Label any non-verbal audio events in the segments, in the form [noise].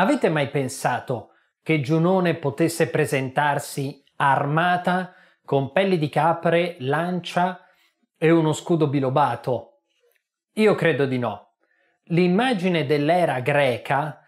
Avete mai pensato che Giunone potesse presentarsi armata con pelli di capre, lancia e uno scudo bilobato? Io credo di no. L'immagine dell'era greca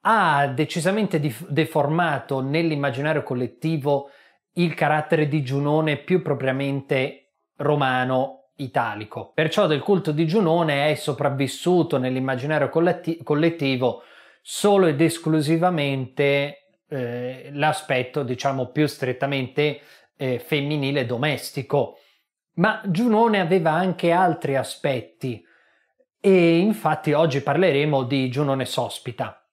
ha decisamente dif- deformato nell'immaginario collettivo il carattere di Giunone più propriamente romano italico. Perciò del culto di Giunone è sopravvissuto nell'immaginario colletti- collettivo solo ed esclusivamente eh, l'aspetto, diciamo, più strettamente eh, femminile domestico. Ma Giunone aveva anche altri aspetti e infatti oggi parleremo di Giunone Sospita.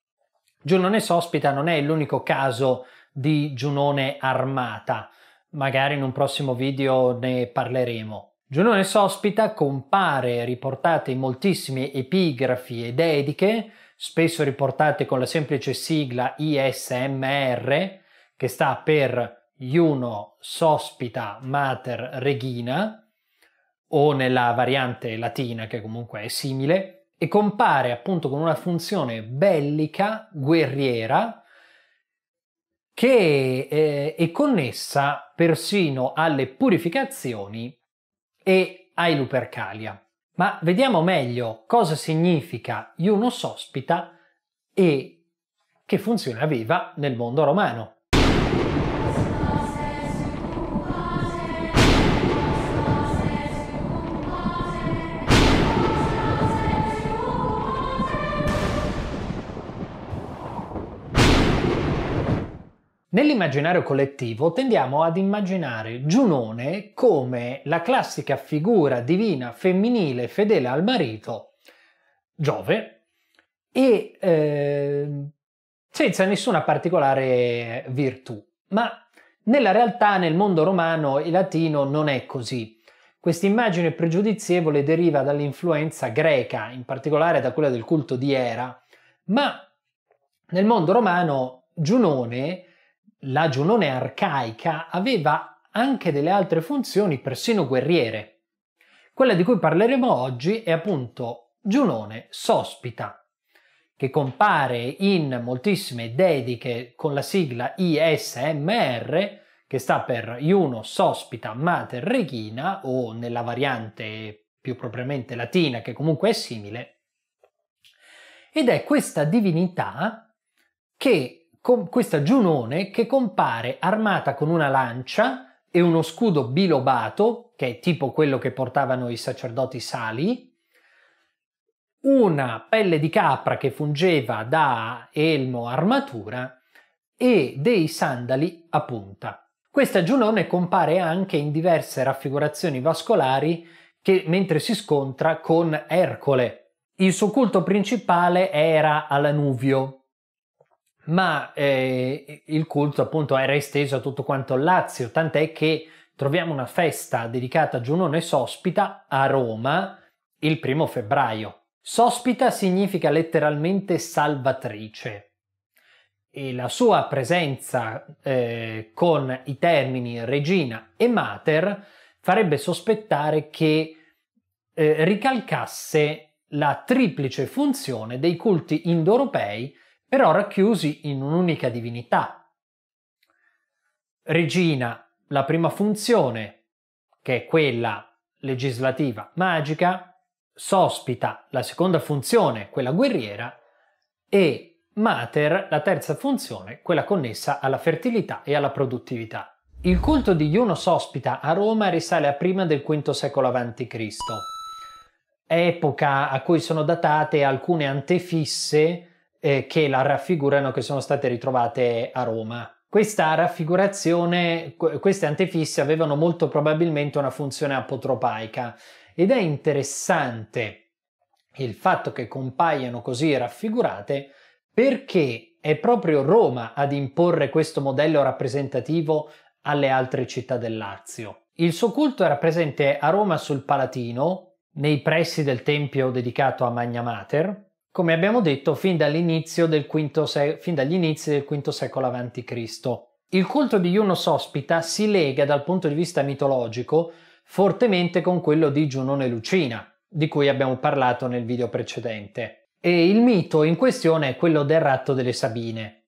Giunone Sospita non è l'unico caso di Giunone armata, magari in un prossimo video ne parleremo. Giunone Sospita compare riportata in moltissime epigrafi e dediche spesso riportate con la semplice sigla ISMR, che sta per Iuno Sospita Mater Regina, o nella variante latina che comunque è simile, e compare appunto con una funzione bellica, guerriera, che eh, è connessa persino alle purificazioni e ai Lupercalia. Ma vediamo meglio cosa significa Iunus ospita e che funzione aveva nel mondo romano. Nell'immaginario collettivo tendiamo ad immaginare Giunone come la classica figura divina femminile fedele al marito, Giove, e eh, senza nessuna particolare virtù. Ma nella realtà nel mondo romano e latino non è così. Questa immagine pregiudizievole deriva dall'influenza greca, in particolare da quella del culto di Era, ma nel mondo romano Giunone la Giunone arcaica aveva anche delle altre funzioni, persino guerriere. Quella di cui parleremo oggi è appunto Giunone sospita, che compare in moltissime dediche con la sigla ISMR, che sta per Iuno sospita mater regina, o nella variante più propriamente latina, che comunque è simile, ed è questa divinità che con questa Giunone che compare armata con una lancia e uno scudo bilobato, che è tipo quello che portavano i sacerdoti sali, una pelle di capra che fungeva da elmo armatura e dei sandali a punta. Questa Giunone compare anche in diverse raffigurazioni vascolari che mentre si scontra con Ercole. Il suo culto principale era a Lanuvio, ma eh, il culto appunto era esteso a tutto quanto il Lazio, tant'è che troviamo una festa dedicata a Giunone Sospita a Roma il primo febbraio. Sospita significa letteralmente salvatrice e la sua presenza eh, con i termini regina e mater farebbe sospettare che eh, ricalcasse la triplice funzione dei culti indoeuropei però racchiusi in un'unica divinità. Regina la prima funzione, che è quella legislativa magica, sospita la seconda funzione, quella guerriera, e mater la terza funzione, quella connessa alla fertilità e alla produttività. Il culto di Juno Sospita a Roma risale a prima del V secolo a.C., epoca a cui sono datate alcune antefisse eh, che la raffigurano che sono state ritrovate a Roma. Questa raffigurazione, queste antefisse avevano molto probabilmente una funzione apotropaica ed è interessante il fatto che compaiano così raffigurate perché è proprio Roma ad imporre questo modello rappresentativo alle altre città del Lazio. Il suo culto era presente a Roma sul Palatino, nei pressi del tempio dedicato a Magna Mater, come abbiamo detto fin, se- fin dagli inizi del V secolo a.C. Il culto di Juno Sospita si lega dal punto di vista mitologico fortemente con quello di Giunone Lucina, di cui abbiamo parlato nel video precedente. E il mito in questione è quello del ratto delle Sabine.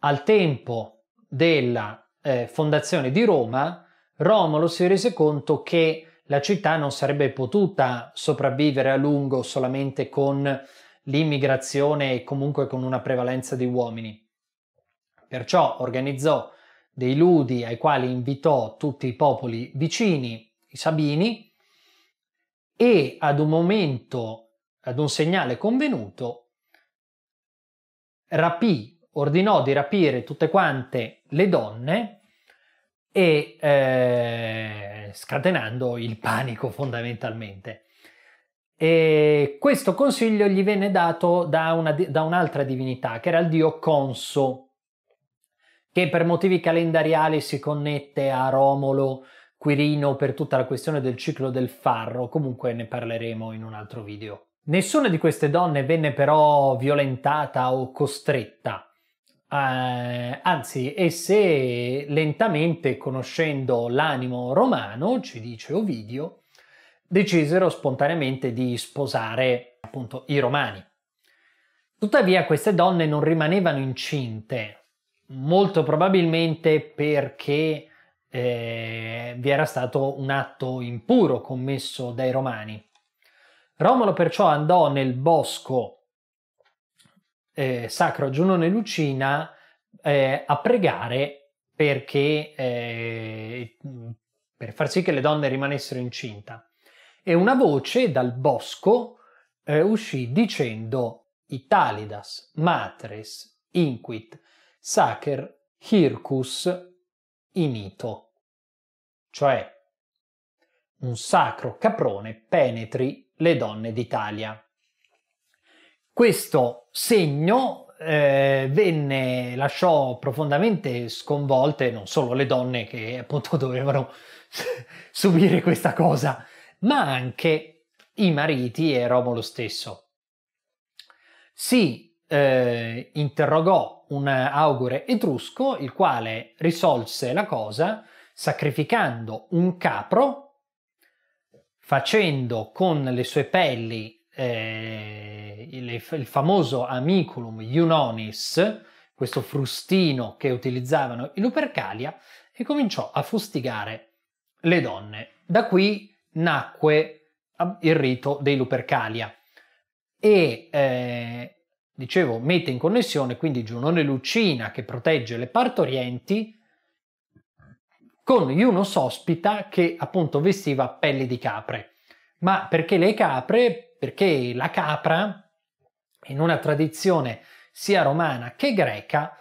Al tempo della eh, fondazione di Roma, Romolo si rese conto che la città non sarebbe potuta sopravvivere a lungo solamente con l'immigrazione e comunque con una prevalenza di uomini. Perciò organizzò dei ludi ai quali invitò tutti i popoli vicini, i Sabini, e ad un momento, ad un segnale convenuto, rapì, ordinò di rapire tutte quante le donne e eh, scatenando il panico fondamentalmente. E questo consiglio gli venne dato da, una, da un'altra divinità, che era il dio Conso, che per motivi calendariali si connette a Romolo, Quirino per tutta la questione del ciclo del farro, comunque ne parleremo in un altro video. Nessuna di queste donne venne però violentata o costretta, eh, anzi, e se lentamente, conoscendo l'animo romano, ci dice Ovidio, decisero spontaneamente di sposare appunto i romani. Tuttavia queste donne non rimanevano incinte, molto probabilmente perché eh, vi era stato un atto impuro commesso dai romani. Romolo perciò andò nel bosco eh, Sacro Giunone Lucina eh, a pregare perché eh, mm, per far sì che le donne rimanessero incinta. E una voce dal bosco eh, uscì dicendo Italidas, matres, inquit, sacer, hircus, inito. Cioè, un sacro caprone penetri le donne d'Italia. Questo segno eh, venne, lasciò profondamente sconvolte non solo le donne che appunto [laughs] dovevano [laughs] subire questa cosa, ma anche i mariti e Romolo stesso. Si eh, interrogò un augure etrusco, il quale risolse la cosa sacrificando un capro, facendo con le sue pelli eh, il, il famoso Amiculum Iunonis, questo frustino che utilizzavano i Lupercalia, e cominciò a fustigare le donne. Da qui nacque il rito dei Lupercalia e eh, dicevo mette in connessione quindi Giunone Lucina che protegge le partorienti con Iunos Sospita che appunto vestiva pelli di capre. Ma perché le capre? Perché la capra in una tradizione sia romana che greca,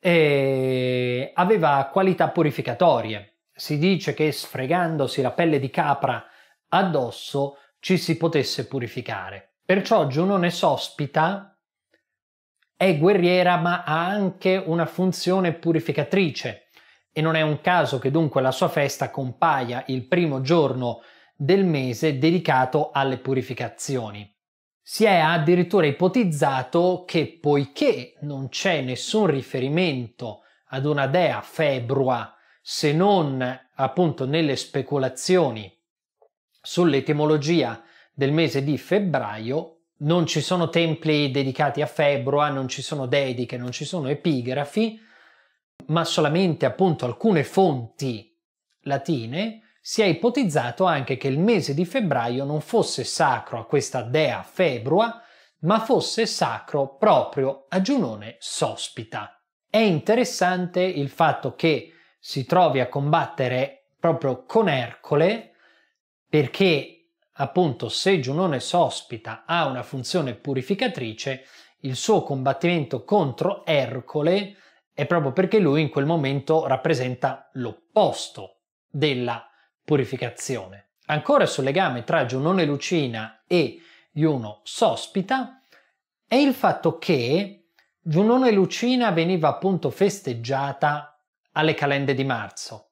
eh, aveva qualità purificatorie. Si dice che sfregandosi la pelle di capra addosso ci si potesse purificare. Perciò Giunone Sospita è guerriera ma ha anche una funzione purificatrice e non è un caso che dunque la sua festa compaia il primo giorno del mese dedicato alle purificazioni. Si è addirittura ipotizzato che poiché non c'è nessun riferimento ad una dea februa se non appunto nelle speculazioni sull'etimologia del mese di febbraio, non ci sono templi dedicati a Februa, non ci sono dediche, non ci sono epigrafi, ma solamente appunto alcune fonti latine si è ipotizzato anche che il mese di febbraio non fosse sacro a questa dea Februa, ma fosse sacro proprio a Giunone Sospita. È interessante il fatto che si trovi a combattere proprio con Ercole, perché appunto se Giunone Sospita ha una funzione purificatrice, il suo combattimento contro Ercole è proprio perché lui in quel momento rappresenta l'opposto della purificazione. Ancora sul legame tra Giunone Lucina e Juno Sospita è il fatto che Giunone Lucina veniva appunto festeggiata alle calende di marzo,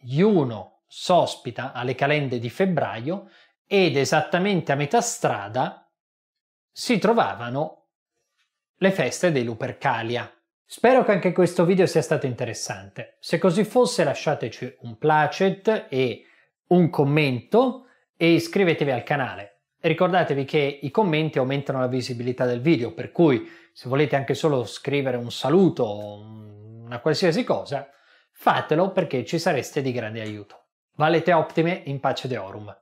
Juno Sospita alle calende di febbraio ed esattamente a metà strada si trovavano le feste dei Lupercalia. Spero che anche questo video sia stato interessante. Se così fosse lasciateci un placet e un commento e iscrivetevi al canale. E ricordatevi che i commenti aumentano la visibilità del video, per cui se volete anche solo scrivere un saluto o una qualsiasi cosa, fatelo perché ci sareste di grande aiuto. Valete optime in pace deorum.